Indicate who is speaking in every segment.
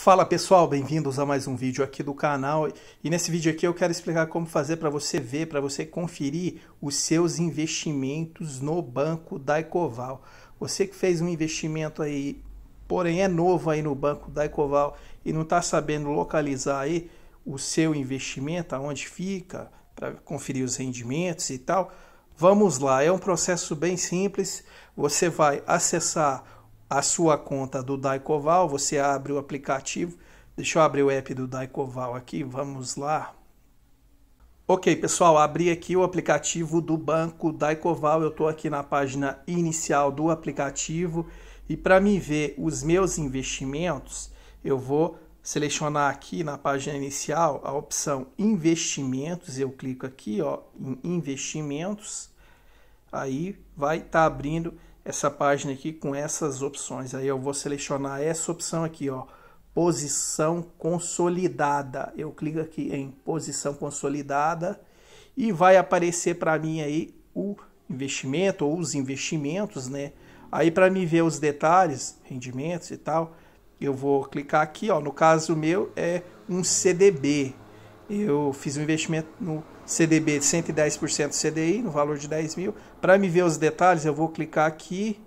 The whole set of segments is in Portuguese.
Speaker 1: Fala pessoal, bem-vindos a mais um vídeo aqui do canal e nesse vídeo aqui eu quero explicar como fazer para você ver, para você conferir os seus investimentos no banco da Ecoval. Você que fez um investimento aí, porém é novo aí no banco da Ecoval e não está sabendo localizar aí o seu investimento, aonde fica, para conferir os rendimentos e tal, vamos lá, é um processo bem simples, você vai acessar a sua conta do Daicoval, você abre o aplicativo. Deixa eu abrir o app do Daicoval aqui, vamos lá. Ok, pessoal, abri aqui o aplicativo do banco Daicoval. Eu estou aqui na página inicial do aplicativo e para me ver os meus investimentos, eu vou selecionar aqui na página inicial a opção investimentos, eu clico aqui ó, em investimentos, aí vai estar tá abrindo essa página aqui com essas opções. Aí eu vou selecionar essa opção aqui, ó, posição consolidada. Eu clico aqui em posição consolidada e vai aparecer para mim aí o investimento ou os investimentos, né? Aí para me ver os detalhes, rendimentos e tal, eu vou clicar aqui, ó, no caso meu é um CDB. Eu fiz um investimento no CDB 110% CDI, no valor de 10 mil. Para me ver os detalhes, eu vou clicar aqui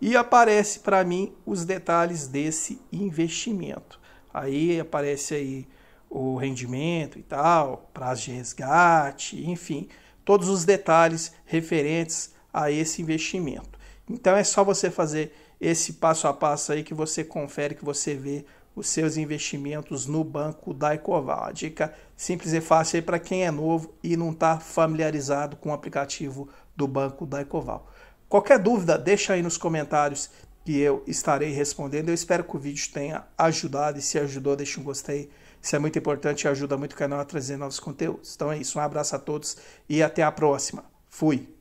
Speaker 1: e aparece para mim os detalhes desse investimento. Aí aparece aí o rendimento e tal, prazo de resgate, enfim, todos os detalhes referentes a esse investimento. Então é só você fazer esse passo a passo aí que você confere, que você vê os seus investimentos no banco da Ecoval. A dica simples e fácil para quem é novo e não está familiarizado com o aplicativo do banco da Ecoval. Qualquer dúvida, deixa aí nos comentários que eu estarei respondendo. Eu espero que o vídeo tenha ajudado e se ajudou, deixa um gostei. Isso é muito importante e ajuda muito o canal a trazer novos conteúdos. Então é isso, um abraço a todos e até a próxima. Fui!